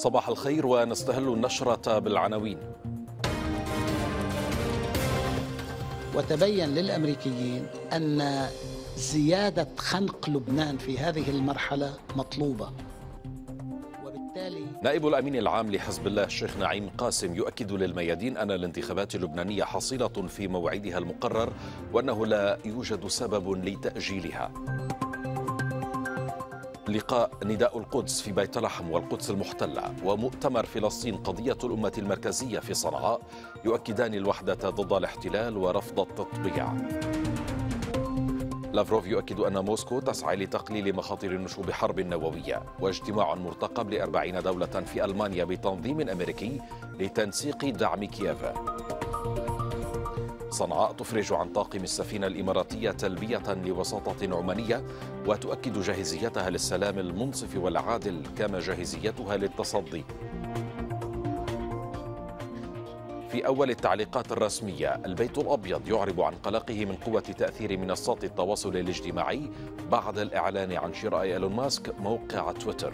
صباح الخير ونستهل النشرة بالعناوين وتبين للأمريكيين أن زيادة خنق لبنان في هذه المرحلة مطلوبة وبالتالي نائب الأمين العام لحزب الله الشيخ نعيم قاسم يؤكد للميادين أن الانتخابات اللبنانية حصيلة في موعدها المقرر وأنه لا يوجد سبب لتأجيلها لقاء نداء القدس في بيت لحم والقدس المحتلة ومؤتمر فلسطين قضية الأمة المركزية في صنعاء يؤكدان الوحدة ضد الاحتلال ورفض التطبيع لافروف يؤكد أن موسكو تسعى لتقليل مخاطر نشوب حرب نووية واجتماع مرتقب لأربعين دولة في ألمانيا بتنظيم أمريكي لتنسيق دعم كييف صنعاء تفرج عن طاقم السفينة الإماراتية تلبية لوساطة عمانية وتؤكد جاهزيتها للسلام المنصف والعادل كما جاهزيتها للتصدي في أول التعليقات الرسمية البيت الأبيض يعرب عن قلقه من قوة تأثير منصات التواصل الاجتماعي بعد الإعلان عن شراء إيلون ماسك موقع تويتر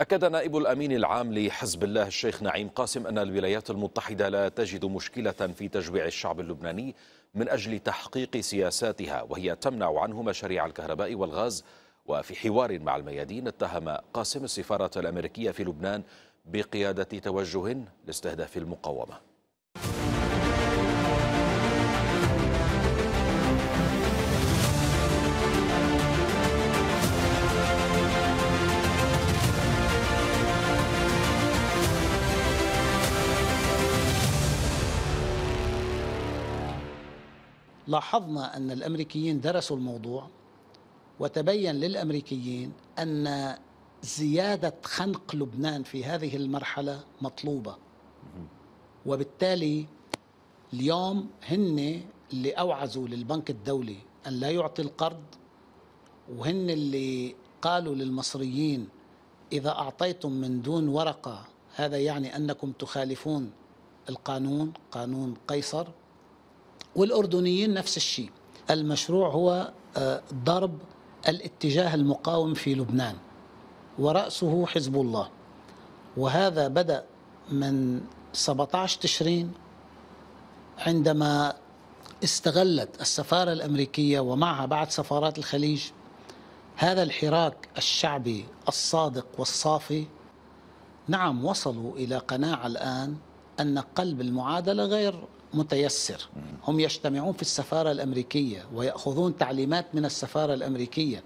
أكد نائب الأمين العام لحزب الله الشيخ نعيم قاسم أن الولايات المتحدة لا تجد مشكلة في تجويع الشعب اللبناني من أجل تحقيق سياساتها وهي تمنع عنه مشاريع الكهرباء والغاز وفي حوار مع الميادين اتهم قاسم السفارة الأمريكية في لبنان بقيادة توجه لاستهداف المقاومة لاحظنا أن الأمريكيين درسوا الموضوع وتبين للأمريكيين أن زيادة خنق لبنان في هذه المرحلة مطلوبة وبالتالي اليوم هن اللي أوعزوا للبنك الدولي أن لا يعطي القرض وهن اللي قالوا للمصريين إذا أعطيتم من دون ورقة هذا يعني أنكم تخالفون القانون قانون قيصر والأردنيين نفس الشيء المشروع هو آه، ضرب الاتجاه المقاوم في لبنان ورأسه حزب الله وهذا بدأ من 17 تشرين عندما استغلت السفارة الأمريكية ومعها بعد سفارات الخليج هذا الحراك الشعبي الصادق والصافي نعم وصلوا إلى قناعة الآن أن قلب المعادلة غير متيسر هم يجتمعون في السفارة الأمريكية ويأخذون تعليمات من السفارة الأمريكية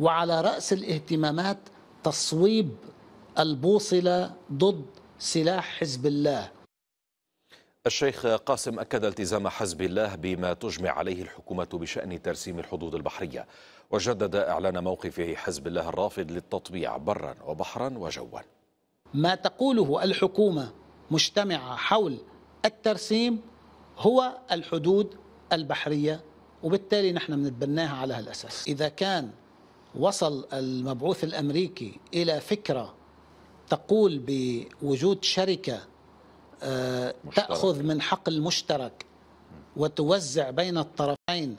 وعلى رأس الاهتمامات تصويب البوصلة ضد سلاح حزب الله الشيخ قاسم أكد التزام حزب الله بما تجمع عليه الحكومة بشأن ترسيم الحدود البحرية وجدد إعلان موقف حزب الله الرافض للتطبيع برا وبحرا وجوا ما تقوله الحكومة مجتمعة حول الترسيم هو الحدود البحرية وبالتالي نحن بنتبناها على هالأساس إذا كان وصل المبعوث الأمريكي إلى فكرة تقول بوجود شركة آه، تأخذ من حق المشترك وتوزع بين الطرفين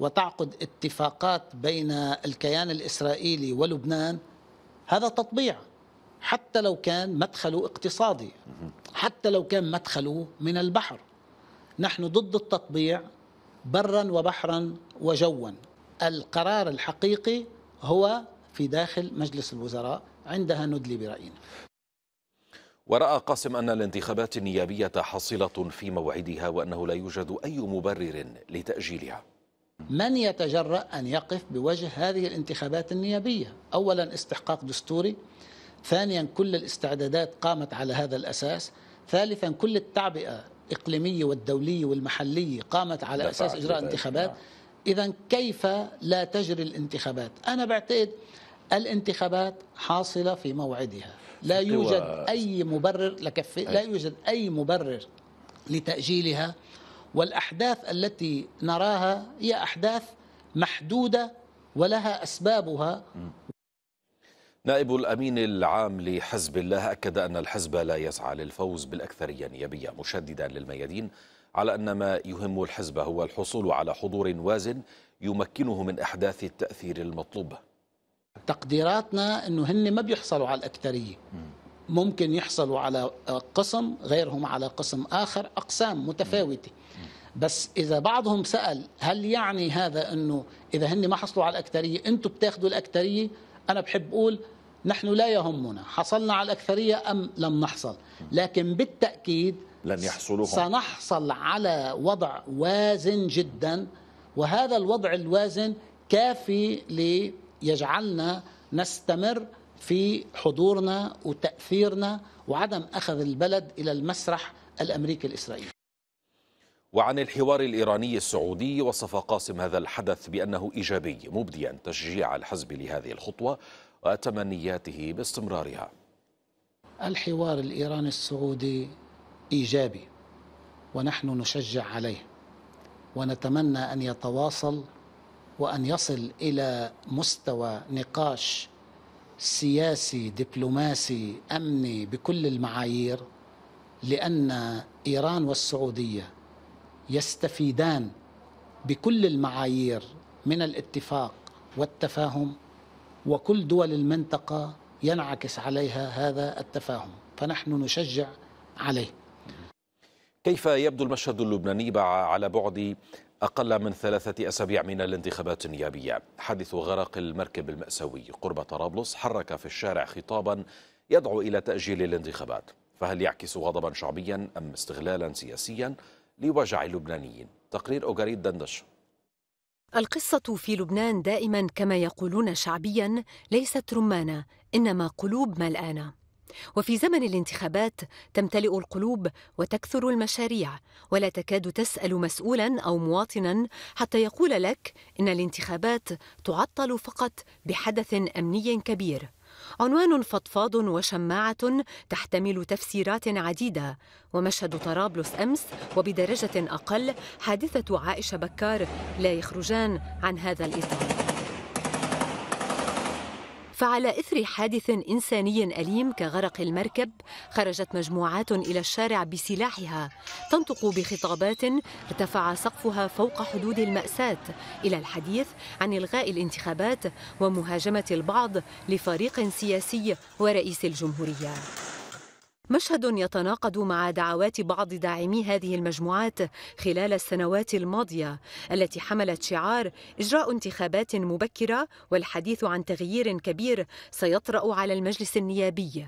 وتعقد اتفاقات بين الكيان الإسرائيلي ولبنان هذا تطبيع حتى لو كان مدخله اقتصادي حتى لو كان مدخله من البحر نحن ضد التطبيع برا وبحرا وجوا القرار الحقيقي هو في داخل مجلس الوزراء عندها ندلي برأينا ورأى قاسم أن الانتخابات النيابية حاصلة في موعدها وأنه لا يوجد أي مبرر لتأجيلها من يتجرأ أن يقف بوجه هذه الانتخابات النيابية؟ أولا استحقاق دستوري ثانيا كل الاستعدادات قامت على هذا الأساس ثالثا كل التعبئة الإقليمية والدولية والمحلية قامت على أساس إجراء انتخابات نعم. إذا كيف لا تجري الانتخابات أنا بعتقد الانتخابات حاصلة في موعدها لا يوجد أي مبرر لكف لا يوجد أي مبرر لتأجيلها والأحداث التي نراها هي أحداث محدودة ولها أسبابها نائب الأمين العام لحزب الله أكد أن الحزب لا يسعى للفوز بالأكثرية النيابية مشددا للميادين على أن ما يهم الحزب هو الحصول على حضور وازن يمكنه من إحداث التأثير المطلوب تقديراتنا أنه هن ما بيحصلوا على الأكثرية ممكن يحصلوا على قسم غيرهم على قسم آخر أقسام متفاوتة بس إذا بعضهم سأل هل يعني هذا أنه إذا هن ما حصلوا على الأكثرية أنتم بتاخذوا الأكثرية أنا بحب أقول نحن لا يهمنا حصلنا على الأكثرية أم لم نحصل لكن بالتأكيد لن يحصلوهم. سنحصل على وضع وازن جدا وهذا الوضع الوازن كافي ليجعلنا نستمر في حضورنا وتأثيرنا وعدم أخذ البلد إلى المسرح الأمريكي الإسرائيلي وعن الحوار الإيراني السعودي وصف قاسم هذا الحدث بأنه إيجابي مبديا تشجيع الحزب لهذه الخطوة وتمنياته باستمرارها الحوار الإيراني السعودي إيجابي ونحن نشجع عليه ونتمنى أن يتواصل وأن يصل إلى مستوى نقاش سياسي دبلوماسي أمني بكل المعايير لأن إيران والسعودية يستفيدان بكل المعايير من الاتفاق والتفاهم وكل دول المنطقة ينعكس عليها هذا التفاهم فنحن نشجع عليه كيف يبدو المشهد اللبناني على بعد أقل من ثلاثة أسابيع من الانتخابات النيابية حدث غرق المركب المأساوي قرب طرابلس حرك في الشارع خطابا يدعو إلى تأجيل الانتخابات فهل يعكس غضبا شعبيا أم استغلالا سياسيا لوجع اللبنانيين تقرير أوغاريد دندش القصة في لبنان دائما كما يقولون شعبيا ليست رمانة إنما قلوب ملآنة وفي زمن الانتخابات تمتلئ القلوب وتكثر المشاريع ولا تكاد تسأل مسؤولا أو مواطنا حتى يقول لك إن الانتخابات تعطل فقط بحدث أمني كبير عنوان فضفاض وشماعة تحتمل تفسيرات عديدة ومشهد طرابلس أمس وبدرجة أقل حادثة عائشة بكار لا يخرجان عن هذا الإطار فعلى إثر حادث إنساني أليم كغرق المركب خرجت مجموعات إلى الشارع بسلاحها تنطق بخطابات ارتفع سقفها فوق حدود المأساة إلى الحديث عن إلغاء الانتخابات ومهاجمة البعض لفريق سياسي ورئيس الجمهورية مشهد يتناقض مع دعوات بعض داعمي هذه المجموعات خلال السنوات الماضية التي حملت شعار إجراء انتخابات مبكرة والحديث عن تغيير كبير سيطرأ على المجلس النيابي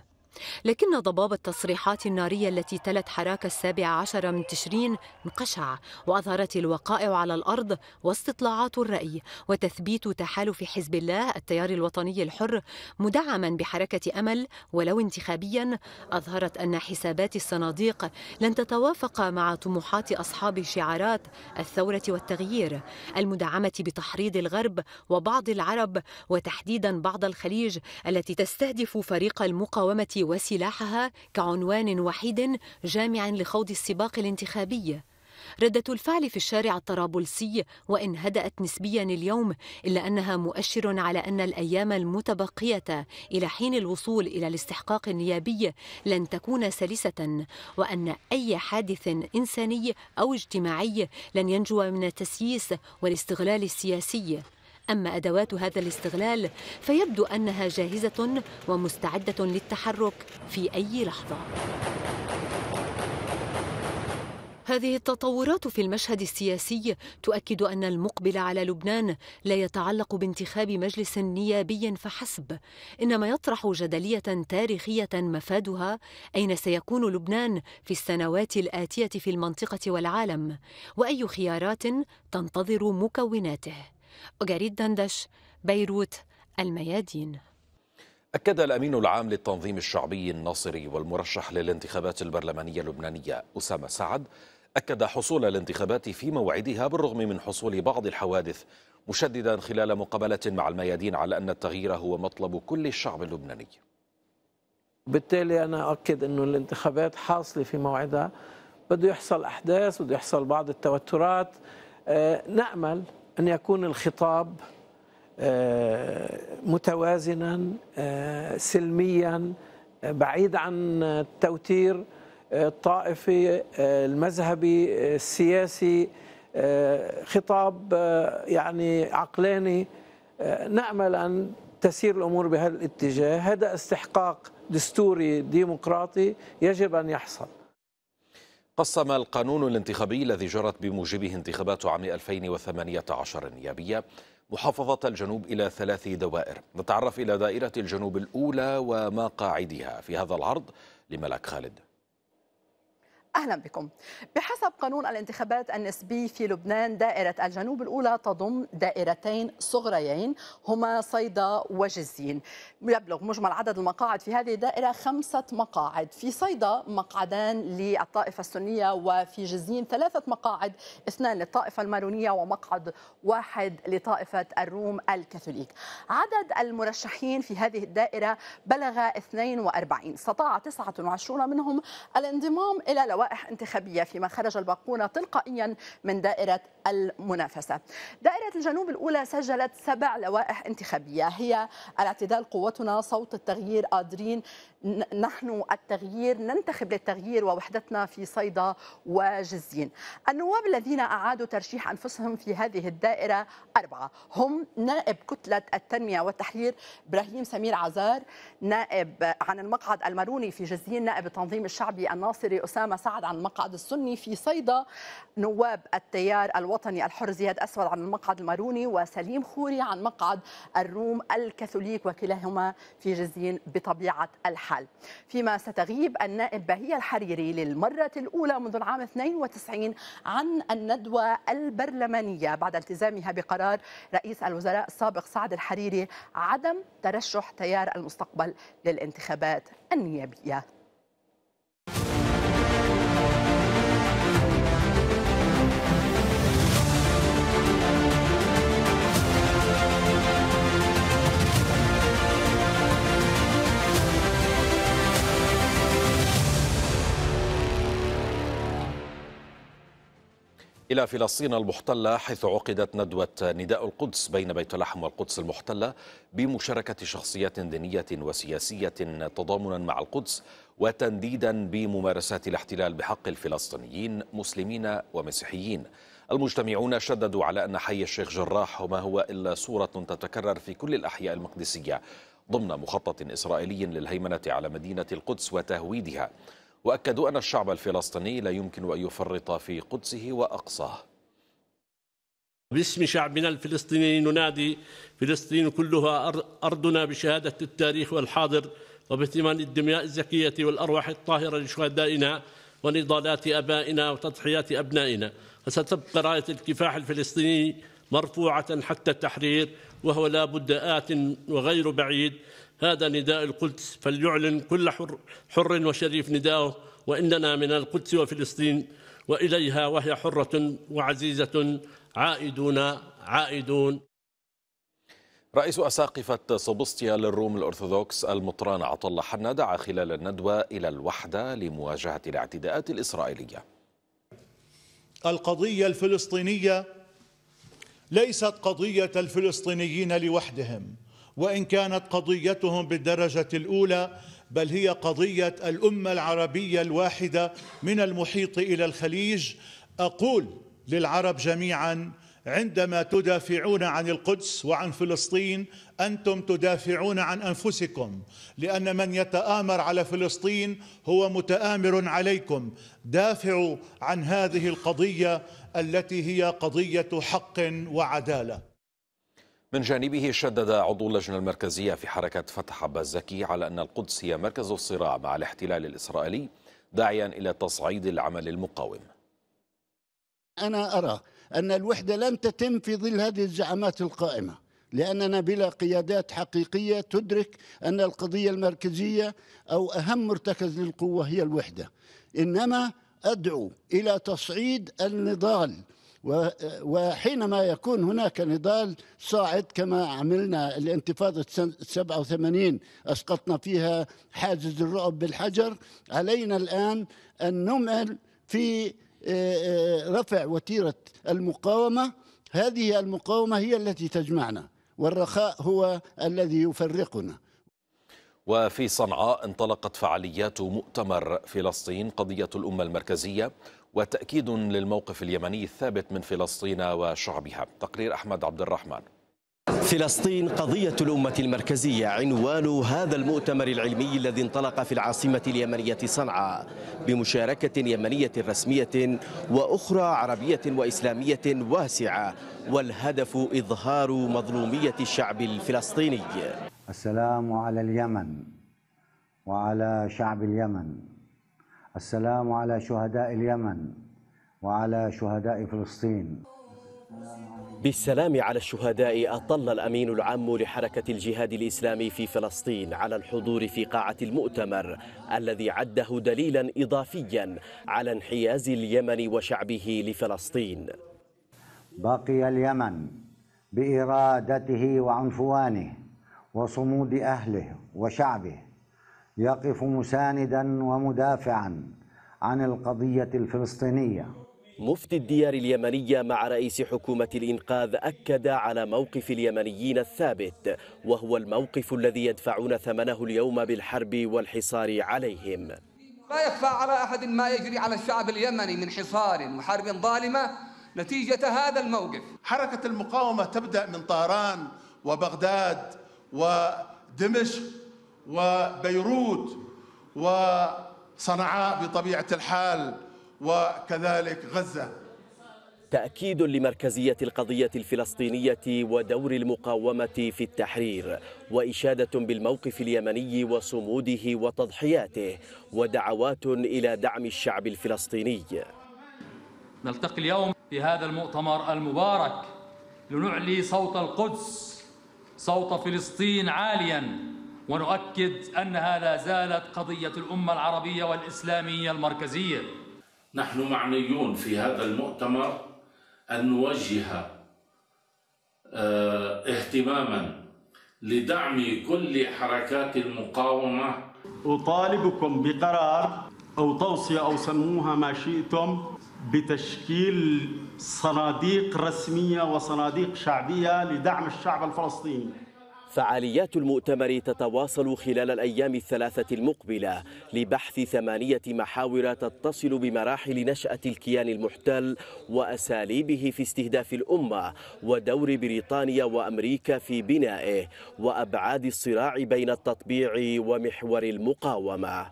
لكن ضباب التصريحات النارية التي تلت حراك السابع عشر من تشرين انقشع وأظهرت الوقائع على الأرض واستطلاعات الرأي وتثبيت تحالف حزب الله التيار الوطني الحر مدعما بحركة أمل ولو انتخابيا أظهرت أن حسابات الصناديق لن تتوافق مع طموحات أصحاب شعارات الثورة والتغيير المدعمة بتحريض الغرب وبعض العرب وتحديدا بعض الخليج التي تستهدف فريق المقاومة وسلاحها كعنوان وحيد جامع لخوض السباق الانتخابي ردة الفعل في الشارع الطرابلسي وإن هدأت نسبيا اليوم إلا أنها مؤشر على أن الأيام المتبقية إلى حين الوصول إلى الاستحقاق النيابي لن تكون سلسة وأن أي حادث إنساني أو اجتماعي لن ينجو من التسييس والاستغلال السياسي أما أدوات هذا الاستغلال فيبدو أنها جاهزة ومستعدة للتحرك في أي لحظة هذه التطورات في المشهد السياسي تؤكد ان المقبل على لبنان لا يتعلق بانتخاب مجلس نيابي فحسب انما يطرح جدليه تاريخيه مفادها اين سيكون لبنان في السنوات الاتيه في المنطقه والعالم واي خيارات تنتظر مكوناته وجريد دندش بيروت الميادين أكد الأمين العام للتنظيم الشعبي الناصري والمرشح للانتخابات البرلمانية اللبنانية أسامة سعد أكد حصول الانتخابات في موعدها بالرغم من حصول بعض الحوادث مشددا خلال مقابلة مع الميادين على أن التغيير هو مطلب كل الشعب اللبناني بالتالي أنا أؤكد أنه الانتخابات حاصلة في موعدها بده يحصل أحداث بده يحصل بعض التوترات آه، نأمل أن يكون الخطاب آه، متوازنا آه، سلميا آه، بعيد عن التوتير الطائفي المذهبي السياسي خطاب يعني عقلاني نأمل أن تسير الأمور بهذا الاتجاه هذا استحقاق دستوري ديمقراطي يجب أن يحصل قسم القانون الانتخابي الذي جرت بموجبه انتخابات عام 2018 النيابية محافظة الجنوب إلى ثلاث دوائر نتعرف إلى دائرة الجنوب الأولى ومقاعدها في هذا العرض لملك خالد أهلا بكم بحسب قانون الانتخابات النسبي في لبنان دائرة الجنوب الأولى تضم دائرتين صغريين هما صيدا وجزين يبلغ مجمل عدد المقاعد في هذه الدائرة خمسة مقاعد في صيدا مقعدان للطائفة السنية وفي جزين ثلاثة مقاعد اثنان للطائفة المارونية ومقعد واحد لطائفة الروم الكاثوليك عدد المرشحين في هذه الدائرة بلغ 42 استطاع 29 منهم الانضمام إلى لوائح انتخابية فيما خرج الباقون تلقائيا من دائرة المنافسة دائرة الجنوب الأولى سجلت سبع لوائح انتخابية هي الاعتدال قوتنا صوت التغيير قادرين نحن التغيير ننتخب للتغيير ووحدتنا في صيدا وجزين النواب الذين أعادوا ترشيح أنفسهم في هذه الدائرة أربعة هم نائب كتلة التنمية والتحرير إبراهيم سمير عزار نائب عن المقعد الماروني في جزين نائب التنظيم الشعبي الناصري أسامة سعد عن المقعد السني في صيدا نواب التيار الوطني الحر زياد أسود عن المقعد الماروني وسليم خوري عن مقعد الروم الكاثوليك وكلاهما في جزين بطبيعة الحال الحل فيما ستغيب النائب بهية الحريري للمرة الأولى منذ العام 92 عن الندوة البرلمانية بعد التزامها بقرار رئيس الوزراء السابق سعد الحريري عدم ترشح تيار المستقبل للانتخابات النيابية إلى فلسطين المحتلة حيث عقدت ندوة نداء القدس بين بيت لحم والقدس المحتلة بمشاركة شخصيات دينية وسياسية تضامنا مع القدس وتنديدا بممارسات الاحتلال بحق الفلسطينيين مسلمين ومسيحيين المجتمعون شددوا على أن حي الشيخ جراح وما هو إلا صورة تتكرر في كل الأحياء المقدسية ضمن مخطط إسرائيلي للهيمنة على مدينة القدس وتهويدها وأكدوا أن الشعب الفلسطيني لا يمكن أن يفرط في قدسه وأقصاه باسم شعبنا الفلسطيني ننادي فلسطين كلها أرضنا بشهادة التاريخ والحاضر وبثمن الدماء الزكية والأرواح الطاهرة لشهدائنا ونضالات أبائنا وتضحيات أبنائنا وستبقى راية الكفاح الفلسطيني مرفوعة حتى التحرير وهو لا بد آت وغير بعيد هذا نداء القدس فليعلن كل حر, حر وشريف نداءه وإننا من القدس وفلسطين وإليها وهي حرة وعزيزة عائدون عائدون رئيس أساقفة صبسطيا للروم الأرثوذكس المطران عطل حنا دعا خلال الندوة إلى الوحدة لمواجهة الاعتداءات الإسرائيلية القضية الفلسطينية ليست قضية الفلسطينيين لوحدهم وإن كانت قضيتهم بالدرجة الأولى بل هي قضية الأمة العربية الواحدة من المحيط إلى الخليج أقول للعرب جميعا عندما تدافعون عن القدس وعن فلسطين أنتم تدافعون عن أنفسكم لأن من يتآمر على فلسطين هو متآمر عليكم دافعوا عن هذه القضية التي هي قضية حق وعدالة من جانبه شدد عضو اللجنة المركزية في حركة فتح عباس زكي على أن القدس هي مركز الصراع مع الاحتلال الإسرائيلي داعيا إلى تصعيد العمل المقاوم أنا أرى أن الوحدة لن تتم في ظل هذه الزعامات القائمة لأننا بلا قيادات حقيقية تدرك أن القضية المركزية أو أهم مرتكز للقوة هي الوحدة إنما أدعو إلى تصعيد النضال وحينما يكون هناك نضال صاعد كما عملنا الانتفاضة 87 أسقطنا فيها حاجز الرعب بالحجر علينا الآن أن نمل في آه، آه، رفع وتيرة المقاومة هذه المقاومة هي التي تجمعنا والرخاء هو الذي يفرقنا وفي صنعاء انطلقت فعاليات مؤتمر فلسطين قضية الأمة المركزية وتأكيد للموقف اليمني الثابت من فلسطين وشعبها تقرير أحمد عبد الرحمن فلسطين قضية الأمة المركزية عنوان هذا المؤتمر العلمي الذي انطلق في العاصمة اليمنية صنعاء بمشاركة يمنية رسمية وأخرى عربية وإسلامية واسعة والهدف إظهار مظلومية الشعب الفلسطيني السلام على اليمن وعلى شعب اليمن السلام على شهداء اليمن وعلى شهداء فلسطين بالسلام على الشهداء أطل الأمين العام لحركة الجهاد الإسلامي في فلسطين على الحضور في قاعة المؤتمر الذي عده دليلا إضافيا على انحياز اليمن وشعبه لفلسطين بقي اليمن بإرادته وعنفوانه وصمود أهله وشعبه يقف مساندا ومدافعا عن القضية الفلسطينية مفتي الديار اليمنية مع رئيس حكومة الإنقاذ أكد على موقف اليمنيين الثابت وهو الموقف الذي يدفعون ثمنه اليوم بالحرب والحصار عليهم لا يخفى على أحد ما يجري على الشعب اليمني من حصار وحرب ظالمة نتيجة هذا الموقف حركة المقاومة تبدأ من طهران وبغداد ودمشق وبيروت وصنعاء بطبيعة الحال وكذلك غزة تأكيد لمركزية القضية الفلسطينية ودور المقاومة في التحرير وإشادة بالموقف اليمني وصموده وتضحياته ودعوات إلى دعم الشعب الفلسطيني نلتقي اليوم في هذا المؤتمر المبارك لنعلي صوت القدس صوت فلسطين عالياً ونؤكد أنها لا زالت قضية الأمة العربية والإسلامية المركزية نحن معنيون في هذا المؤتمر أن نوجه آه، اهتماما لدعم كل حركات المقاومة أطالبكم بقرار أو توصية أو سموها ما شئتم بتشكيل صناديق رسمية وصناديق شعبية لدعم الشعب الفلسطيني فعاليات المؤتمر تتواصل خلال الأيام الثلاثة المقبلة لبحث ثمانية محاور تتصل بمراحل نشأة الكيان المحتل وأساليبه في استهداف الأمة ودور بريطانيا وأمريكا في بنائه وأبعاد الصراع بين التطبيع ومحور المقاومة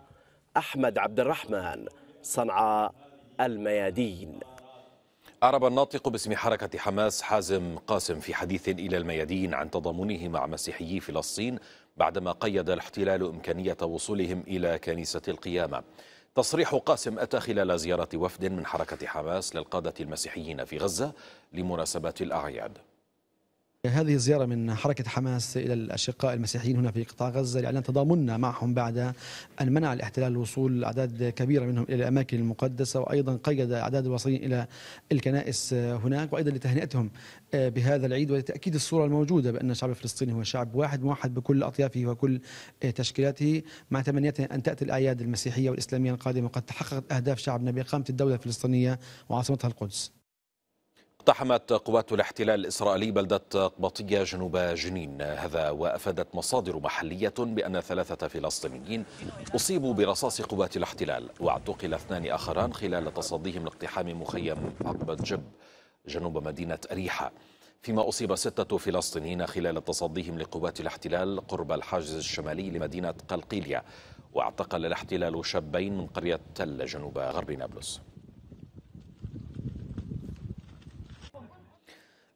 أحمد عبد الرحمن صنعاء الميادين أعرب الناطق باسم حركة حماس حازم قاسم في حديث إلى الميادين عن تضامنه مع مسيحيي فلسطين بعدما قيد الاحتلال إمكانية وصولهم إلى كنيسة القيامة تصريح قاسم أتى خلال زيارة وفد من حركة حماس للقادة المسيحيين في غزة لمناسبة الأعياد هذه الزيارة من حركة حماس إلى الأشقاء المسيحيين هنا في قطاع غزة لإعلان تضامننا معهم بعد أن منع الاحتلال وصول أعداد كبيرة منهم إلى الأماكن المقدسة وأيضا قيد أعداد الوصيين إلى الكنائس هناك وأيضا لتهنئتهم آه، بهذا العيد ولتأكيد الصورة الموجودة بأن الشعب الفلسطيني هو شعب واحد موحد بكل أطيافه وكل آه، تشكيلاته مع تمنياته أن تأتي الأعياد المسيحية والإسلامية القادمة وقد تحققت أهداف شعبنا بإقامة الدولة الفلسطينية وعاصمتها القدس اقتحمت قوات الاحتلال الإسرائيلي بلدة قبطية جنوب جنين هذا وأفادت مصادر محلية بأن ثلاثة فلسطينيين أصيبوا برصاص قوات الاحتلال واعتقل اثنان آخران خلال تصديهم لاقتحام مخيم عقبة جب جنوب مدينة أريحة فيما أصيب ستة فلسطينيين خلال تصديهم لقوات الاحتلال قرب الحاجز الشمالي لمدينة قلقيليا واعتقل الاحتلال شابين من قرية تل جنوب غرب نابلس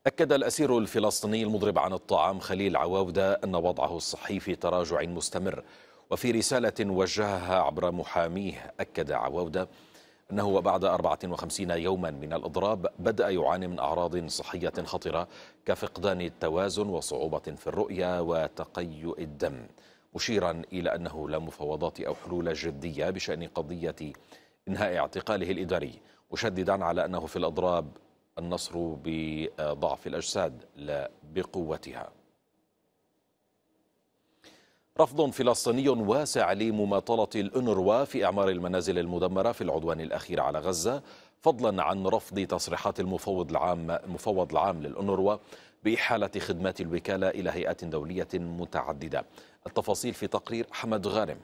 أكد الأسير الفلسطيني المضرب عن الطعام خليل عواودة أن وضعه الصحي في تراجع مستمر وفي رسالة وجهها عبر محاميه أكد عواودة أنه وبعد 54 يوما من الإضراب بدأ يعاني من أعراض صحية خطرة كفقدان التوازن وصعوبة في الرؤية وتقيؤ الدم مشيرا إلى أنه لا مفاوضات أو حلول جدية بشأن قضية إنهاء اعتقاله الإداري مشددا على أنه في الأضراب النصر بضعف الأجساد لا بقوتها رفض فلسطيني واسع لمماطلة الأنروا في إعمار المنازل المدمرة في العدوان الأخير على غزة فضلا عن رفض تصريحات المفوض العام المفوض العام للأنروا بإحالة خدمات الوكالة إلى هيئات دولية متعددة التفاصيل في تقرير حمد غارم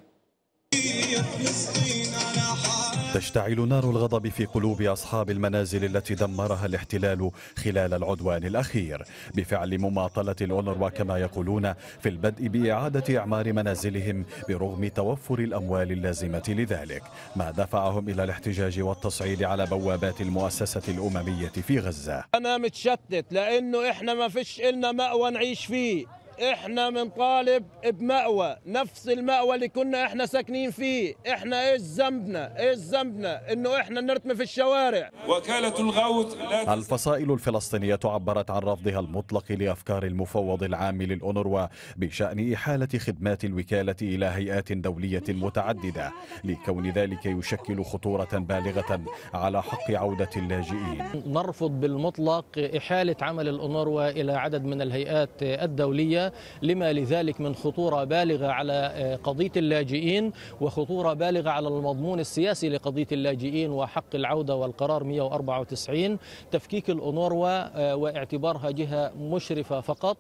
تشتعل نار الغضب في قلوب أصحاب المنازل التي دمرها الاحتلال خلال العدوان الأخير بفعل مماطلة الأونر وكما يقولون في البدء بإعادة إعمار منازلهم برغم توفر الأموال اللازمة لذلك ما دفعهم إلى الاحتجاج والتصعيد على بوابات المؤسسة الأممية في غزة أنا متشتت لأنه إحنا ما فيش إلنا مأوى نعيش فيه احنا بنطالب بمأوى نفس المأوى اللي كنا احنا ساكنين فيه احنا ايش ذنبنا ايش ذنبنا انه احنا نرتمي في الشوارع وكالة الغوث لا الفصائل الفلسطينية عبرت عن رفضها المطلق لأفكار المفوض العام للأونروا بشأن إحالة خدمات الوكالة إلى هيئات دولية متعددة لكون ذلك يشكل خطورة بالغة على حق عودة اللاجئين نرفض بالمطلق إحالة عمل الأونروا إلى عدد من الهيئات الدولية لما لذلك من خطورة بالغة على آه، قضية اللاجئين وخطورة بالغة على المضمون السياسي لقضية اللاجئين وحق العودة والقرار 194 تفكيك الأونروا آه، واعتبارها جهة مشرفة فقط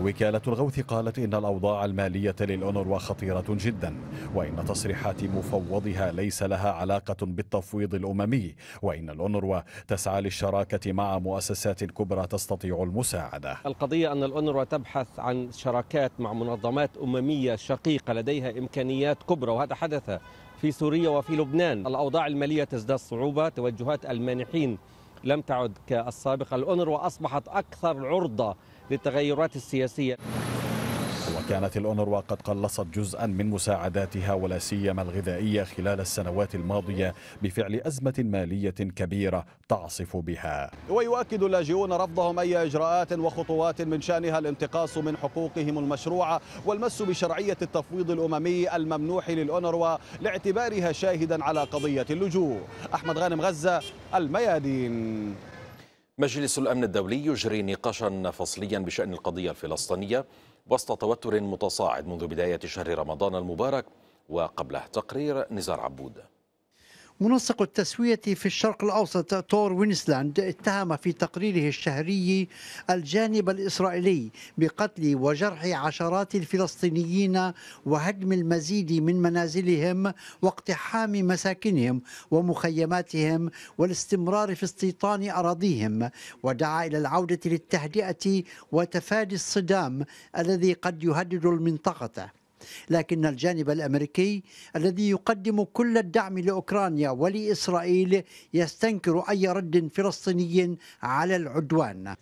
وكالة الغوث قالت إن الأوضاع المالية للأونروا خطيرة جدا وإن تصريحات مفوضها ليس لها علاقة بالتفويض الأممي وإن الأونروا تسعى للشراكة مع مؤسسات كبرى تستطيع المساعدة القضية أن الأونروا تبحث عن شراكات مع منظمات أممية شقيقة لديها إمكانيات كبرى وهذا حدث في سوريا وفي لبنان الأوضاع المالية تزداد صعوبة توجهات المانحين لم تعد كالسابق الأونروا أصبحت أكثر عرضة للتغيرات السياسية وكانت الأونروا قد قلصت جزءا من مساعداتها ولا سيما الغذائية خلال السنوات الماضية بفعل أزمة مالية كبيرة تعصف بها ويؤكد اللاجئون رفضهم أي إجراءات وخطوات من شأنها الانتقاص من حقوقهم المشروعة والمس بشرعية التفويض الأممي الممنوح للأونروا لاعتبارها شاهدا على قضية اللجوء أحمد غانم غزة الميادين مجلس الأمن الدولي يجري نقاشا فصليا بشأن القضية الفلسطينية وسط توتر متصاعد منذ بداية شهر رمضان المبارك وقبله تقرير نزار عبود منسق التسوية في الشرق الأوسط تور وينسلاند اتهم في تقريره الشهري الجانب الإسرائيلي بقتل وجرح عشرات الفلسطينيين وهدم المزيد من منازلهم واقتحام مساكنهم ومخيماتهم والاستمرار في استيطان أراضيهم ودعا إلى العودة للتهدئة وتفادي الصدام الذي قد يهدد المنطقة لكن الجانب الامريكي الذي يقدم كل الدعم لاوكرانيا ولاسرائيل يستنكر اي رد فلسطيني على العدوان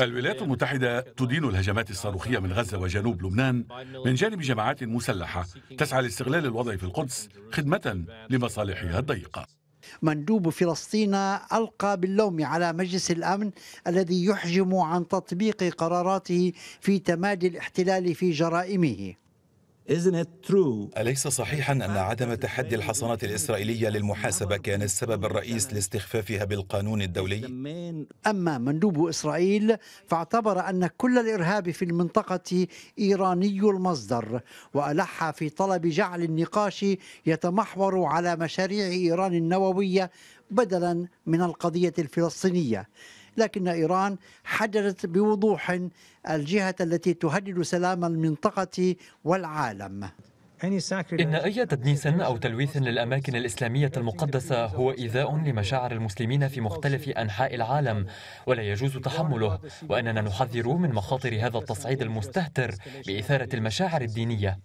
الولايات المتحدة تدين الهجمات الصاروخية من غزة وجنوب لبنان من جانب جماعات مسلحة تسعى لاستغلال الوضع في القدس خدمة لمصالحها الضيقة مندوب فلسطين ألقى باللوم على مجلس الأمن الذي يحجم عن تطبيق قراراته في تمادي الاحتلال في جرائمه أليس صحيحا أن عدم تحدي الحصانات الإسرائيلية للمحاسبة كان السبب الرئيس لاستخفافها بالقانون الدولي؟ أما مندوب إسرائيل فاعتبر أن كل الإرهاب في المنطقة إيراني المصدر وألح في طلب جعل النقاش يتمحور على مشاريع إيران النووية بدلا من القضية الفلسطينية لكن إيران حددت بوضوح الجهة التي تهدد سلام المنطقة والعالم إن أي تدنيس أو تلويث للأماكن الإسلامية المقدسة هو إيذاء لمشاعر المسلمين في مختلف أنحاء العالم ولا يجوز تحمله وأننا نحذر من مخاطر هذا التصعيد المستهتر بإثارة المشاعر الدينية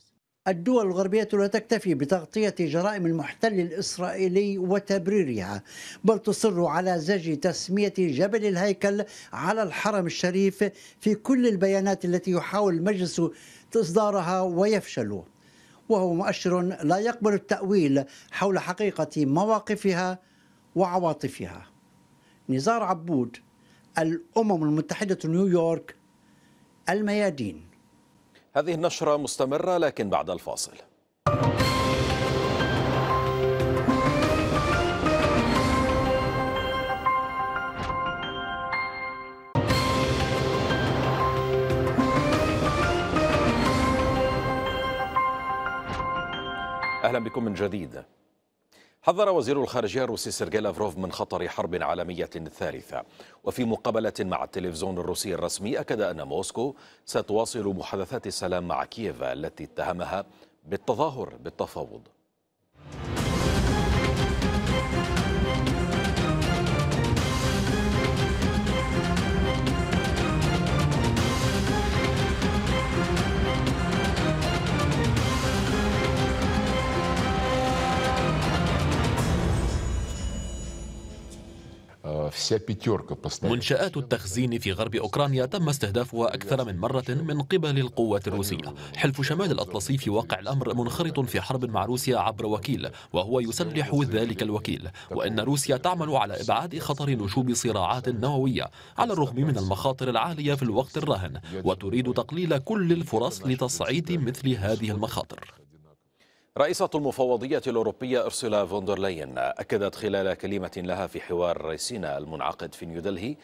الدول الغربية لا تكتفي بتغطية جرائم المحتل الإسرائيلي وتبريرها بل تصر على زج تسمية جبل الهيكل على الحرم الشريف في كل البيانات التي يحاول المجلس إصدارها ويفشل وهو مؤشر لا يقبل التأويل حول حقيقة مواقفها وعواطفها نزار عبود الأمم المتحدة نيويورك الميادين هذه النشرة مستمرة لكن بعد الفاصل أهلا بكم من جديد حذر وزير الخارجية الروسي سيرجي لافروف من خطر حرب عالمية ثالثة وفي مقابلة مع التلفزيون الروسي الرسمي أكد أن موسكو ستواصل محادثات السلام مع كييف التي اتهمها بالتظاهر بالتفاوض منشآت التخزين في غرب أوكرانيا تم استهدافها أكثر من مرة من قبل القوات الروسية حلف شمال الأطلسي في واقع الأمر منخرط في حرب مع روسيا عبر وكيل وهو يسلح ذلك الوكيل وإن روسيا تعمل على إبعاد خطر نشوب صراعات نووية على الرغم من المخاطر العالية في الوقت الراهن وتريد تقليل كل الفرص لتصعيد مثل هذه المخاطر رئيسة المفوضية الأوروبية أرسولا فوندرلين أكدت خلال كلمة لها في حوار رئيسنا المنعقد في نيودلهي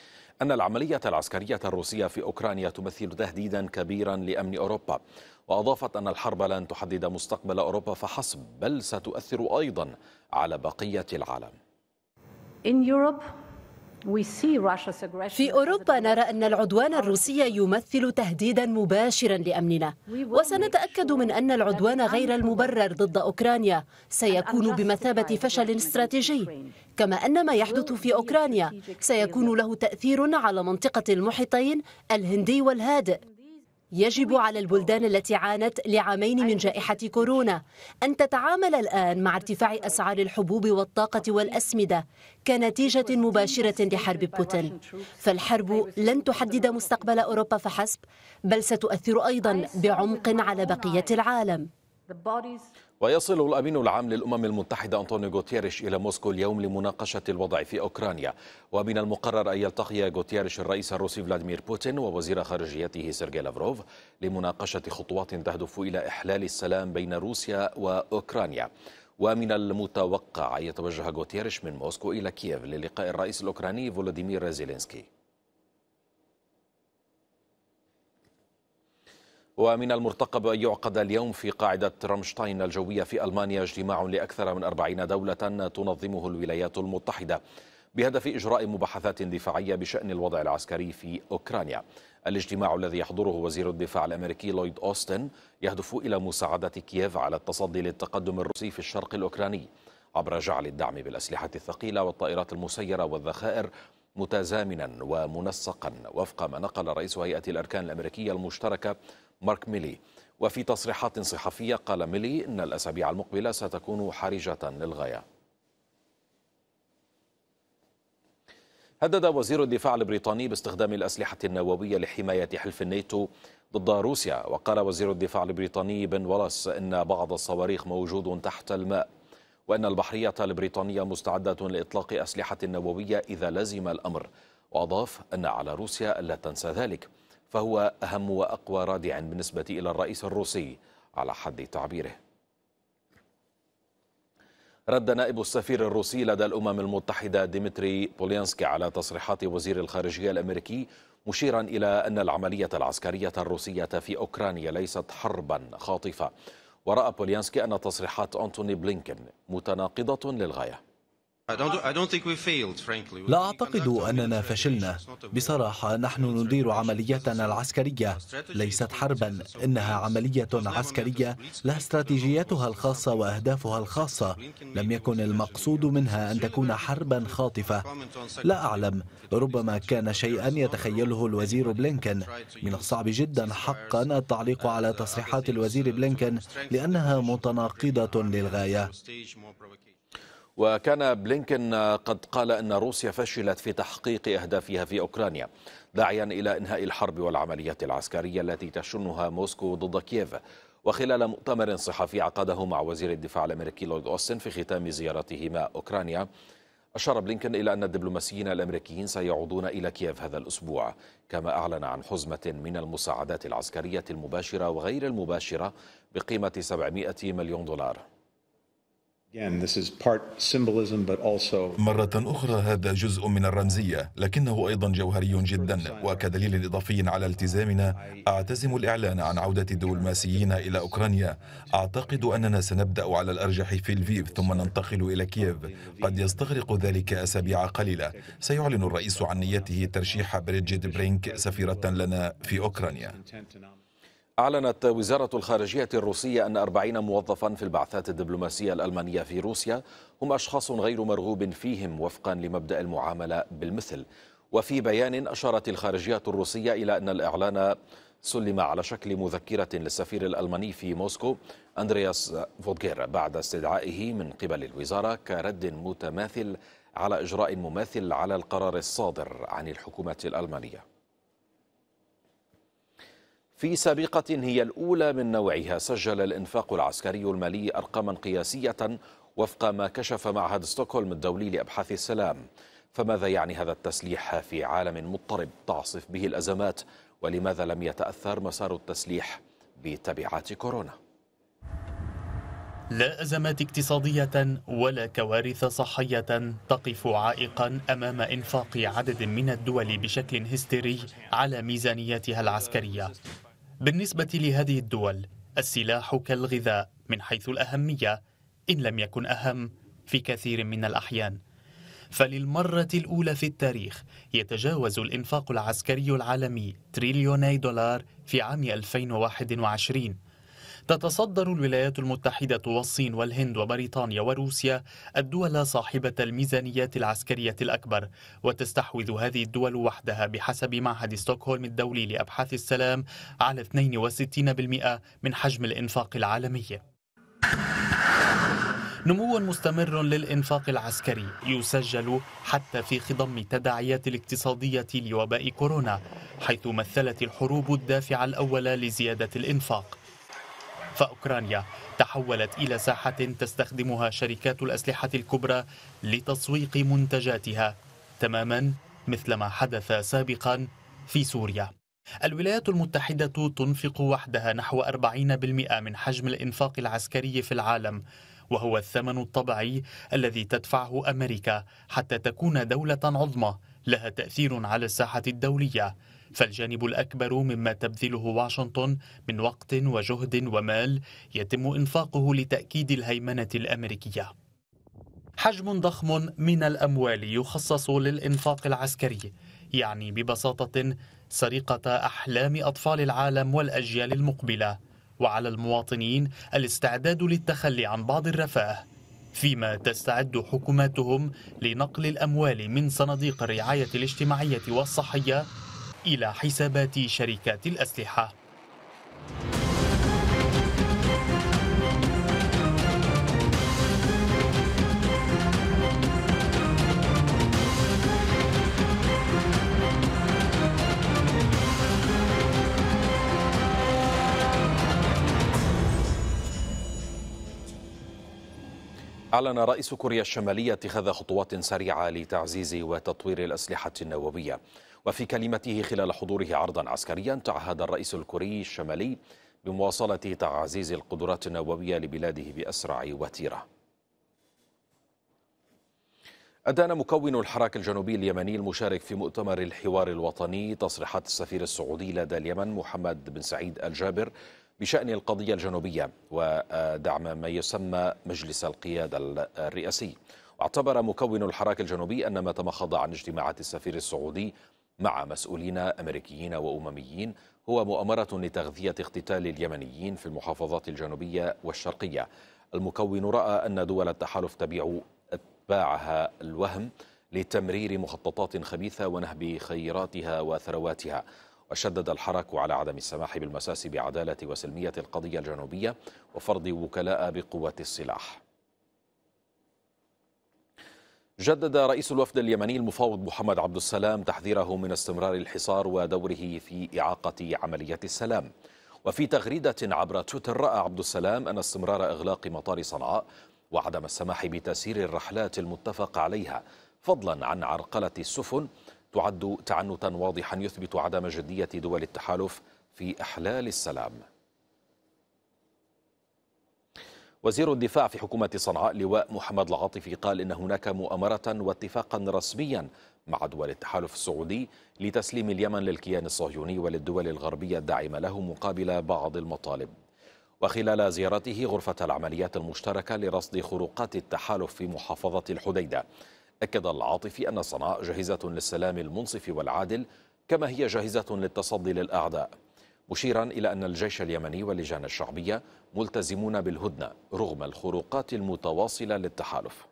أن العملية العسكرية الروسية في أوكرانيا تمثل تهديدا كبيرا لأمن أوروبا وأضافت أن الحرب لن تحدد مستقبل أوروبا فحسب بل ستؤثر أيضا على بقية العالم In Europe, في أوروبا نرى أن العدوان الروسي يمثل تهديدا مباشرا لأمننا وسنتأكد من أن العدوان غير المبرر ضد أوكرانيا سيكون بمثابة فشل استراتيجي كما أن ما يحدث في أوكرانيا سيكون له تأثير على منطقة المحيطين الهندي والهادئ يجب على البلدان التي عانت لعامين من جائحة كورونا أن تتعامل الآن مع ارتفاع أسعار الحبوب والطاقة والأسمدة كنتيجة مباشرة لحرب بوتين فالحرب لن تحدد مستقبل أوروبا فحسب بل ستؤثر أيضا بعمق على بقية العالم ويصل الأمين العام للأمم المتحدة أنطونيو غوتيريش إلى موسكو اليوم لمناقشة الوضع في أوكرانيا ومن المقرر أن يلتقي غوتيريش الرئيس الروسي فلاديمير بوتين ووزير خارجيته سيرجي لافروف لمناقشة خطوات تهدف إلى إحلال السلام بين روسيا وأوكرانيا ومن المتوقع أن يتوجه غوتيريش من موسكو إلى كييف للقاء الرئيس الأوكراني فولاديمير زيلينسكي ومن المرتقب أن يعقد اليوم في قاعدة رامشتاين الجوية في ألمانيا اجتماع لأكثر من أربعين دولة تنظمه الولايات المتحدة بهدف إجراء مباحثات دفاعية بشأن الوضع العسكري في أوكرانيا الاجتماع الذي يحضره وزير الدفاع الأمريكي لويد أوستن يهدف إلى مساعدة كييف على التصدي للتقدم الروسي في الشرق الأوكراني عبر جعل الدعم بالأسلحة الثقيلة والطائرات المسيرة والذخائر متزامنا ومنسقا وفق ما نقل رئيس هيئة الأركان الأمريكية المشتركة مارك ميلي وفي تصريحات صحفية قال ميلي إن الأسابيع المقبلة ستكون حرجة للغاية هدد وزير الدفاع البريطاني باستخدام الأسلحة النووية لحماية حلف الناتو ضد روسيا وقال وزير الدفاع البريطاني بن ولس إن بعض الصواريخ موجود تحت الماء وأن البحرية البريطانية مستعدة لإطلاق أسلحة نووية إذا لزم الأمر وأضاف أن على روسيا ألا تنسى ذلك فهو أهم وأقوى رادع بالنسبة إلى الرئيس الروسي على حد تعبيره رد نائب السفير الروسي لدى الأمم المتحدة ديمتري بوليانسكي على تصريحات وزير الخارجية الأمريكي مشيرا إلى أن العملية العسكرية الروسية في أوكرانيا ليست حربا خاطفة ورأى بوليانسكي أن تصريحات أنتوني بلينكن متناقضة للغاية لا أعتقد أننا فشلنا بصراحة نحن ندير عملياتنا العسكرية ليست حربا إنها عملية عسكرية لها استراتيجيتها الخاصة وأهدافها الخاصة لم يكن المقصود منها أن تكون حربا خاطفة لا أعلم ربما كان شيئا يتخيله الوزير بلينكن من الصعب جدا حقا التعليق على تصريحات الوزير بلينكن لأنها متناقضة للغاية وكان بلينكن قد قال أن روسيا فشلت في تحقيق أهدافها في أوكرانيا داعيا إلى إنهاء الحرب والعمليات العسكرية التي تشنها موسكو ضد كييف وخلال مؤتمر صحفي عقده مع وزير الدفاع الأمريكي لويد أوستن في ختام زيارتهما أوكرانيا أشار بلينكن إلى أن الدبلوماسيين الأمريكيين سيعودون إلى كييف هذا الأسبوع كما أعلن عن حزمة من المساعدات العسكرية المباشرة وغير المباشرة بقيمة 700 مليون دولار مرة أخرى هذا جزء من الرمزية لكنه أيضا جوهري جدا وكدليل إضافي على التزامنا أعتزم الإعلان عن عودة الدبلوماسيين إلى أوكرانيا أعتقد أننا سنبدأ على الأرجح في الفيف ثم ننتقل إلى كييف قد يستغرق ذلك أسابيع قليلة سيعلن الرئيس عن نيته ترشيح بريجيت برينك سفيرة لنا في أوكرانيا أعلنت وزارة الخارجية الروسية أن 40 موظفا في البعثات الدبلوماسية الألمانية في روسيا هم أشخاص غير مرغوب فيهم وفقا لمبدأ المعاملة بالمثل وفي بيان أشارت الخارجية الروسية إلى أن الإعلان سلم على شكل مذكرة للسفير الألماني في موسكو أندرياس فودغير بعد استدعائه من قبل الوزارة كرد متماثل على إجراء مماثل على القرار الصادر عن الحكومة الألمانية في سابقة هي الأولى من نوعها سجل الإنفاق العسكري المالي أرقاما قياسية وفق ما كشف معهد ستوكهولم الدولي لأبحاث السلام فماذا يعني هذا التسليح في عالم مضطرب تعصف به الأزمات ولماذا لم يتأثر مسار التسليح بتبعات كورونا لا أزمات اقتصادية ولا كوارث صحية تقف عائقا أمام إنفاق عدد من الدول بشكل هستيري على ميزانيتها العسكرية بالنسبة لهذه الدول السلاح كالغذاء من حيث الأهمية إن لم يكن أهم في كثير من الأحيان فللمرة الأولى في التاريخ يتجاوز الإنفاق العسكري العالمي تريليوني دولار في عام 2021 تتصدر الولايات المتحدة والصين والهند وبريطانيا وروسيا الدول صاحبة الميزانيات العسكرية الأكبر وتستحوذ هذه الدول وحدها بحسب معهد ستوكهولم الدولي لأبحاث السلام على 62% من حجم الإنفاق العالمي نمو مستمر للإنفاق العسكري يسجل حتى في خضم التداعيات الاقتصادية لوباء كورونا حيث مثلت الحروب الدافع الأول لزيادة الإنفاق فأوكرانيا تحولت إلى ساحة تستخدمها شركات الأسلحة الكبرى لتسويق منتجاتها تماما مثل ما حدث سابقا في سوريا الولايات المتحدة تنفق وحدها نحو 40% من حجم الإنفاق العسكري في العالم وهو الثمن الطبيعي الذي تدفعه أمريكا حتى تكون دولة عظمى لها تأثير على الساحة الدولية فالجانب الأكبر مما تبذله واشنطن من وقت وجهد ومال يتم إنفاقه لتأكيد الهيمنة الأمريكية حجم ضخم من الأموال يخصص للإنفاق العسكري يعني ببساطة سرقة أحلام أطفال العالم والأجيال المقبلة وعلى المواطنين الاستعداد للتخلي عن بعض الرفاه فيما تستعد حكوماتهم لنقل الأموال من صناديق الرعاية الاجتماعية والصحية إلى حسابات شركات الأسلحة أعلن رئيس كوريا الشمالية اتخاذ خطوات سريعة لتعزيز وتطوير الأسلحة النووية وفي كلمته خلال حضوره عرضا عسكريا تعهد الرئيس الكوري الشمالي بمواصلة تعزيز القدرات النووية لبلاده بأسرع وتيرة أدان مكون الحراك الجنوبي اليمني المشارك في مؤتمر الحوار الوطني تصريحات السفير السعودي لدى اليمن محمد بن سعيد الجابر بشأن القضية الجنوبية ودعم ما يسمى مجلس القيادة الرئاسي واعتبر مكون الحراك الجنوبي أن ما تمخض عن اجتماعات السفير السعودي مع مسؤولين أمريكيين وأمميين هو مؤامرة لتغذية اقتتال اليمنيين في المحافظات الجنوبية والشرقية المكون رأى أن دول التحالف تبيع أتباعها الوهم لتمرير مخططات خبيثة ونهب خيراتها وثرواتها وشدد الحرك على عدم السماح بالمساس بعدالة وسلمية القضية الجنوبية وفرض وكلاء بقوة السلاح جدد رئيس الوفد اليمني المفاوض محمد عبد السلام تحذيره من استمرار الحصار ودوره في إعاقة عملية السلام وفي تغريدة عبر تويتر رأى عبد السلام أن استمرار إغلاق مطار صنعاء وعدم السماح بتسيير الرحلات المتفق عليها فضلا عن عرقلة السفن تعد تعنتا واضحا يثبت عدم جدية دول التحالف في إحلال السلام وزير الدفاع في حكومة صنعاء لواء محمد العاطفي قال إن هناك مؤامرة واتفاقا رسميا مع دول التحالف السعودي لتسليم اليمن للكيان الصهيوني وللدول الغربية الداعمة له مقابل بعض المطالب وخلال زيارته غرفة العمليات المشتركة لرصد خروقات التحالف في محافظة الحديدة أكد العاطفي أن صنعاء جاهزة للسلام المنصف والعادل كما هي جاهزة للتصدي للأعداء مشيرا إلى أن الجيش اليمني واللجان الشعبية ملتزمون بالهدنة رغم الخروقات المتواصلة للتحالف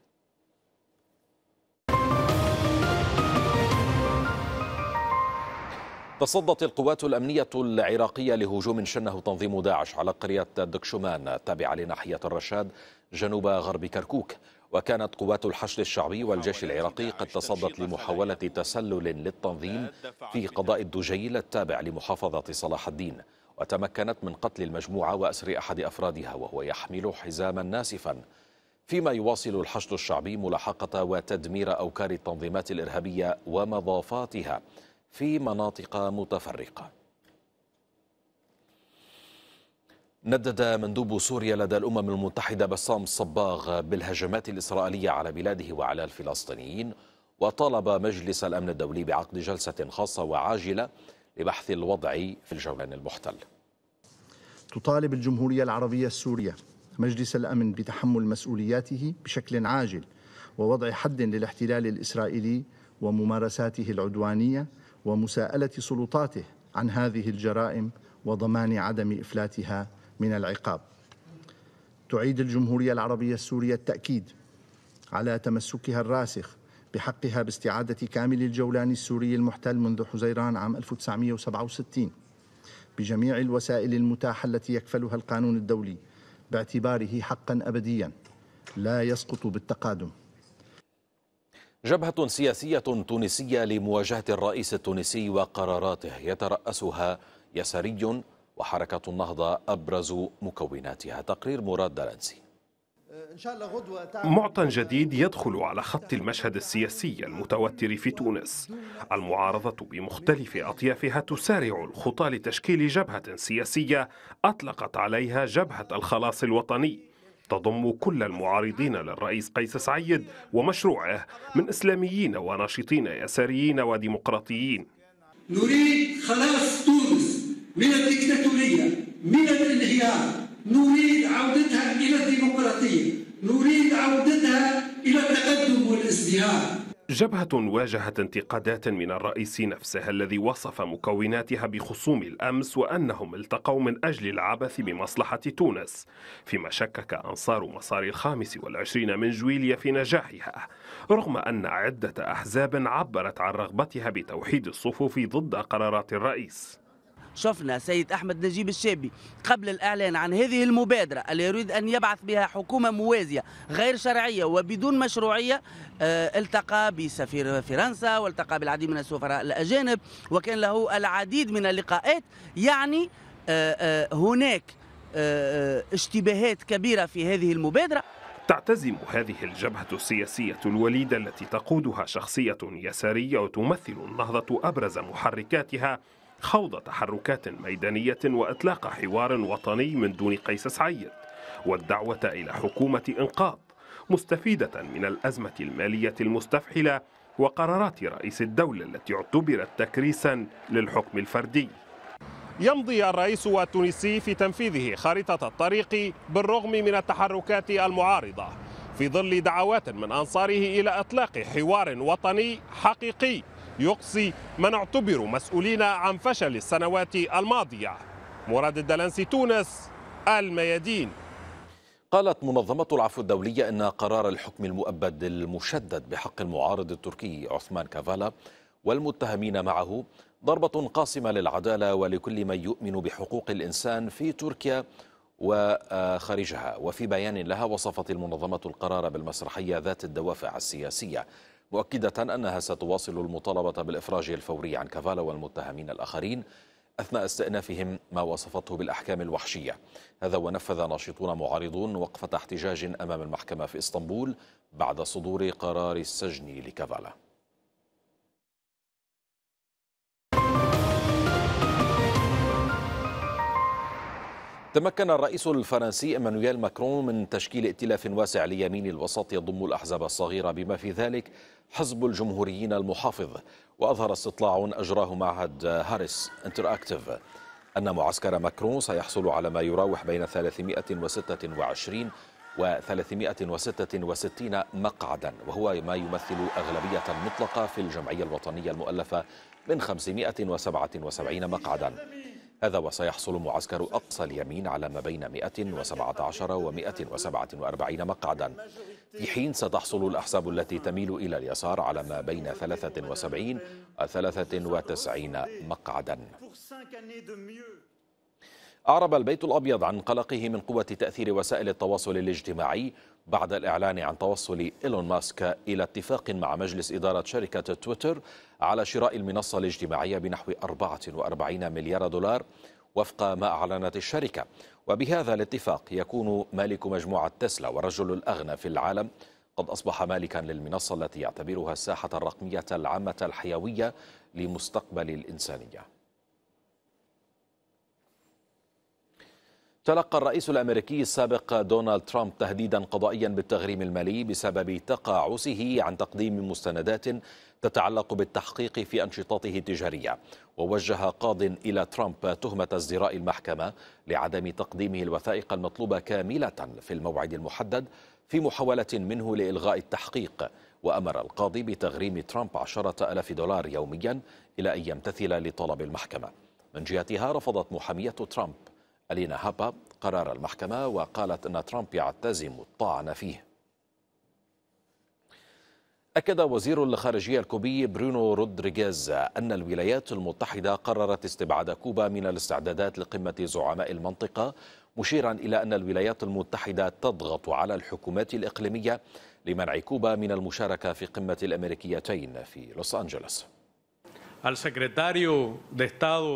تصدت القوات الأمنية العراقية لهجوم شنه تنظيم داعش على قرية دكشمان التابعة لناحية الرشاد جنوب غرب كركوك وكانت قوات الحشد الشعبي والجيش العراقي قد تصدت لمحاولة تسلل للتنظيم في قضاء الدجيل التابع لمحافظة صلاح الدين وتمكنت من قتل المجموعة وأسر أحد أفرادها وهو يحمل حزاما ناسفا فيما يواصل الحشد الشعبي ملاحقة وتدمير أوكار التنظيمات الإرهابية ومضافاتها في مناطق متفرقة ندد مندوب سوريا لدى الأمم المتحدة بسام الصباغ بالهجمات الإسرائيلية على بلاده وعلى الفلسطينيين وطالب مجلس الأمن الدولي بعقد جلسة خاصة وعاجلة لبحث الوضع في الجولان المحتل تطالب الجمهورية العربية السورية مجلس الأمن بتحمل مسؤولياته بشكل عاجل ووضع حد للاحتلال الإسرائيلي وممارساته العدوانية ومساءلة سلطاته عن هذه الجرائم وضمان عدم إفلاتها من العقاب تعيد الجمهورية العربية السورية التأكيد على تمسكها الراسخ بحقها باستعادة كامل الجولان السوري المحتل منذ حزيران عام 1967 بجميع الوسائل المتاحة التي يكفلها القانون الدولي باعتباره حقا أبديا لا يسقط بالتقادم جبهة سياسية تونسية لمواجهة الرئيس التونسي وقراراته يترأسها يساري وحركة النهضة أبرز مكوناتها تقرير مراد درنسي معطى جديد يدخل على خط المشهد السياسي المتوتر في تونس المعارضة بمختلف أطيافها تسارع الخطى لتشكيل جبهة سياسية أطلقت عليها جبهة الخلاص الوطني تضم كل المعارضين للرئيس قيس سعيد ومشروعه من إسلاميين وناشطين يساريين وديمقراطيين نريد خلاص تونس من الدكتاتورية من الانهيار نريد عودتها إلى الديمقراطية نريد عودتها إلى التقدم والازدهار جبهة واجهت انتقادات من الرئيس نفسه الذي وصف مكوناتها بخصوم الأمس وأنهم التقوا من أجل العبث بمصلحة تونس فيما شكك أنصار مسار الخامس والعشرين من جويليا في نجاحها رغم أن عدة أحزاب عبرت عن رغبتها بتوحيد الصفوف ضد قرارات الرئيس شفنا سيد أحمد نجيب الشابي قبل الإعلان عن هذه المبادرة اللي يريد أن يبعث بها حكومة موازية غير شرعية وبدون مشروعية آه، التقى بسفير فرنسا والتقى بالعديد من السفراء الأجانب وكان له العديد من اللقاءات يعني آه، آه، هناك اشتباهات كبيرة في هذه المبادرة تعتزم هذه الجبهة السياسية الوليدة التي تقودها شخصية يسارية وتمثل النهضة أبرز محركاتها خوض تحركات ميدانية وإطلاق حوار وطني من دون قيس سعيد والدعوة إلى حكومة إنقاذ مستفيدة من الأزمة المالية المستفحلة وقرارات رئيس الدولة التي اعتبرت تكريسا للحكم الفردي يمضي الرئيس التونسي في تنفيذه خريطة الطريق بالرغم من التحركات المعارضة في ظل دعوات من أنصاره إلى إطلاق حوار وطني حقيقي يقصي من اعتبروا مسؤولين عن فشل السنوات الماضية مراد الدلنسي تونس الميادين قالت منظمة العفو الدولية أن قرار الحكم المؤبد المشدد بحق المعارض التركي عثمان كافالا والمتهمين معه ضربة قاصمة للعدالة ولكل من يؤمن بحقوق الإنسان في تركيا وخارجها وفي بيان لها وصفت المنظمة القرار بالمسرحية ذات الدوافع السياسية مؤكدة أنها ستواصل المطالبة بالإفراج الفوري عن كافالا والمتهمين الآخرين أثناء استئنافهم ما وصفته بالأحكام الوحشية هذا ونفذ ناشطون معارضون وقفة احتجاج أمام المحكمة في إسطنبول بعد صدور قرار السجن لكافالا تمكن الرئيس الفرنسي إيمانويل ماكرون من تشكيل ائتلاف واسع ليمين الوسط يضم الأحزاب الصغيرة بما في ذلك حزب الجمهوريين المحافظ وأظهر استطلاع أجراه معهد هاريس انتراكتيف أن معسكر ماكرون سيحصل على ما يراوح بين 326 و 366 مقعدا وهو ما يمثل أغلبية مطلقة في الجمعية الوطنية المؤلفة من 577 مقعدا هذا وسيحصل معسكر أقصى اليمين على ما بين 117 و 147 مقعدا في حين ستحصل الأحزاب التي تميل إلى اليسار على ما بين 73 و 93 مقعدا أعرب البيت الأبيض عن قلقه من قوة تأثير وسائل التواصل الاجتماعي بعد الإعلان عن توصل إيلون ماسك إلى اتفاق مع مجلس إدارة شركة تويتر على شراء المنصة الاجتماعية بنحو 44 مليار دولار وفق ما أعلنت الشركة وبهذا الاتفاق يكون مالك مجموعة تسلا والرجل الأغنى في العالم قد أصبح مالكا للمنصة التي يعتبرها الساحة الرقمية العامة الحيوية لمستقبل الإنسانية تلقى الرئيس الامريكي السابق دونالد ترامب تهديدا قضائيا بالتغريم المالي بسبب تقاعسه عن تقديم مستندات تتعلق بالتحقيق في انشطته التجاريه ووجه قاض الى ترامب تهمه ازدراء المحكمه لعدم تقديمه الوثائق المطلوبه كامله في الموعد المحدد في محاوله منه لالغاء التحقيق وامر القاضي بتغريم ترامب عشره الاف دولار يوميا الى ان يمتثل لطلب المحكمه من جهتها رفضت محاميه ترامب ألينا هابا قرار المحكمة وقالت أن ترامب يعتزم الطعن فيه أكد وزير الخارجية الكوبي برونو رودريغيز أن الولايات المتحدة قررت استبعاد كوبا من الاستعدادات لقمة زعماء المنطقة مشيرا إلى أن الولايات المتحدة تضغط على الحكومات الإقليمية لمنع كوبا من المشاركة في قمة الأمريكيتين في لوس أنجلوس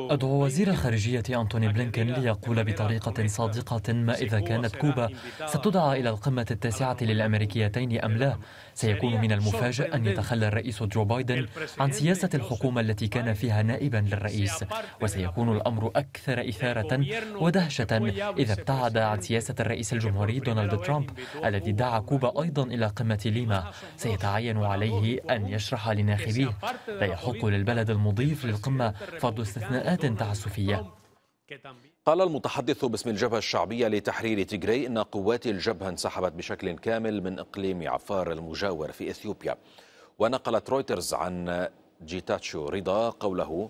أدعو وزير الخارجية أنتوني بلينكن ليقول بطريقة صادقة ما إذا كانت كوبا ستدعى إلى القمة التاسعة للأمريكيتين أم لا سيكون من المفاجئ أن يتخلى الرئيس جو بايدن عن سياسة الحكومة التي كان فيها نائبا للرئيس وسيكون الأمر أكثر إثارة ودهشة إذا ابتعد عن سياسة الرئيس الجمهوري دونالد ترامب الذي دعا كوبا أيضا إلى قمة ليما سيتعين عليه أن يشرح لناخبيه لا يحق للبلد المضيف للقمة فرض استثناءات تعسفية قال المتحدث باسم الجبهة الشعبية لتحرير تيغراي إن قوات الجبهة انسحبت بشكل كامل من إقليم عفار المجاور في إثيوبيا ونقلت رويترز عن جيتاتشو رضا قوله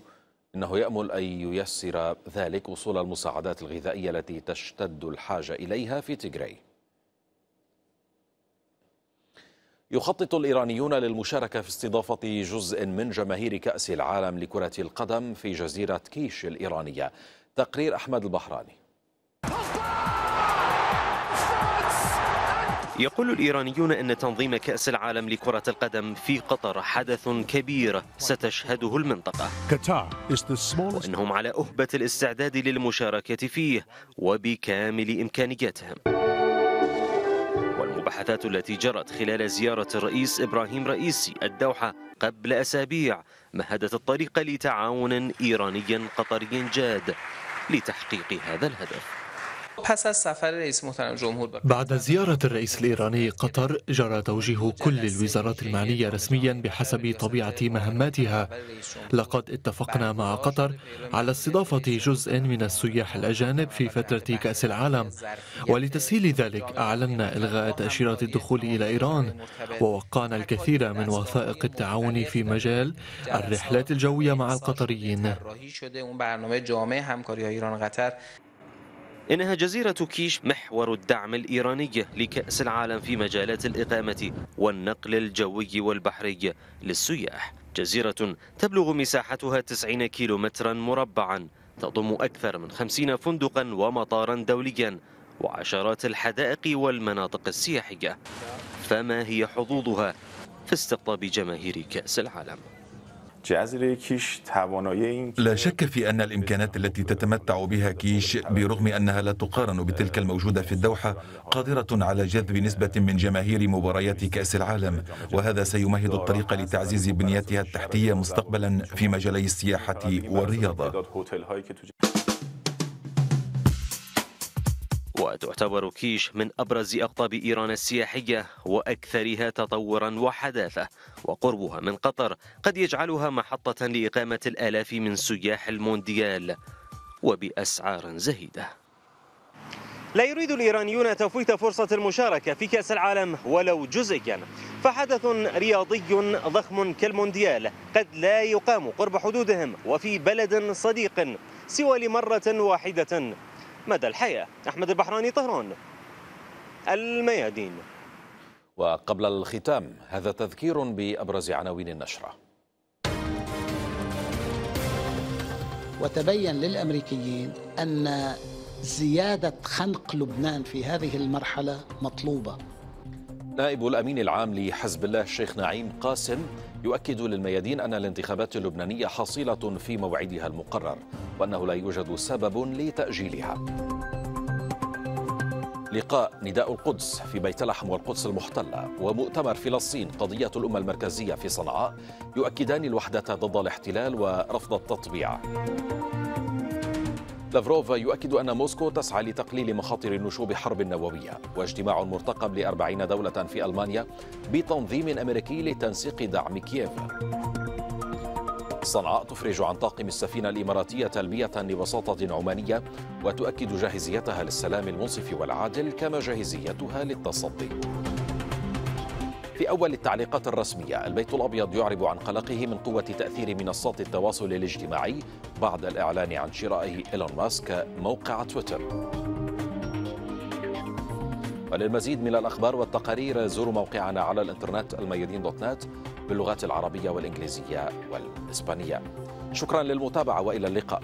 إنه يأمل أن ييسر ذلك وصول المساعدات الغذائية التي تشتد الحاجة إليها في تيغراي يخطط الإيرانيون للمشاركة في استضافة جزء من جماهير كأس العالم لكرة القدم في جزيرة كيش الإيرانية تقرير أحمد البحراني يقول الإيرانيون أن تنظيم كأس العالم لكرة القدم في قطر حدث كبير ستشهده المنطقة وأنهم على أهبة الاستعداد للمشاركة فيه وبكامل إمكانياتهم المباحثات التي جرت خلال زيارة الرئيس إبراهيم رئيسي الدوحة قبل أسابيع مهدت الطريق لتعاون إيراني قطري جاد لتحقيق هذا الهدف بعد زيارة الرئيس الإيراني قطر جرى توجيه كل الوزارات المعنية رسميا بحسب طبيعة مهماتها لقد اتفقنا مع قطر على استضافة جزء من السياح الأجانب في فترة كأس العالم ولتسهيل ذلك أعلنا إلغاء تأشيرات الدخول إلى إيران ووقعنا الكثير من وثائق التعاون في مجال الرحلات الجوية مع القطريين إنها جزيرة كيش محور الدعم الإيراني لكأس العالم في مجالات الإقامة والنقل الجوي والبحري للسياح جزيرة تبلغ مساحتها 90 كيلومترا مربعا تضم أكثر من 50 فندقا ومطارا دوليا وعشرات الحدائق والمناطق السياحية فما هي حظوظها في استقطاب جماهير كأس العالم؟ لا شك في أن الإمكانات التي تتمتع بها كيش برغم أنها لا تقارن بتلك الموجودة في الدوحة قادرة على جذب نسبة من جماهير مباريات كأس العالم وهذا سيمهد الطريق لتعزيز بنيتها التحتية مستقبلا في مجالي السياحة والرياضة وتعتبر كيش من أبرز أقطاب إيران السياحية وأكثرها تطورا وحداثة وقربها من قطر قد يجعلها محطة لإقامة الآلاف من سياح المونديال وبأسعار زهيدة لا يريد الإيرانيون تفويت فرصة المشاركة في كأس العالم ولو جزئيا فحدث رياضي ضخم كالمونديال قد لا يقام قرب حدودهم وفي بلد صديق سوى لمرة واحدة مدى الحياة أحمد البحراني طهران الميادين وقبل الختام هذا تذكير بأبرز عناوين النشرة وتبين للأمريكيين أن زيادة خنق لبنان في هذه المرحلة مطلوبة نائب الأمين العام لحزب الله الشيخ نعيم قاسم يؤكد للميادين أن الانتخابات اللبنانية حصيله في موعدها المقرر وأنه لا يوجد سبب لتأجيلها لقاء نداء القدس في بيت لحم والقدس المحتلة ومؤتمر فلسطين قضية الأمة المركزية في صنعاء يؤكدان الوحدة ضد الاحتلال ورفض التطبيع لافروف يؤكد أن موسكو تسعى لتقليل مخاطر نشوب حرب نووية واجتماع مرتقب لأربعين دولة في ألمانيا بتنظيم أمريكي لتنسيق دعم كييف صنعاء تفرج عن طاقم السفينة الإماراتية تلمية لوساطة عمانية وتؤكد جاهزيتها للسلام المنصف والعادل كما جاهزيتها للتصدي في أول التعليقات الرسمية البيت الأبيض يعرب عن قلقه من قوة تأثير منصات التواصل الاجتماعي بعد الإعلان عن شرائه إيلون ماسك موقع تويتر وللمزيد من الأخبار والتقارير زوروا موقعنا على الإنترنت الميادين دوت نت باللغات العربية والإنجليزية والإسبانية شكرا للمتابعة وإلى اللقاء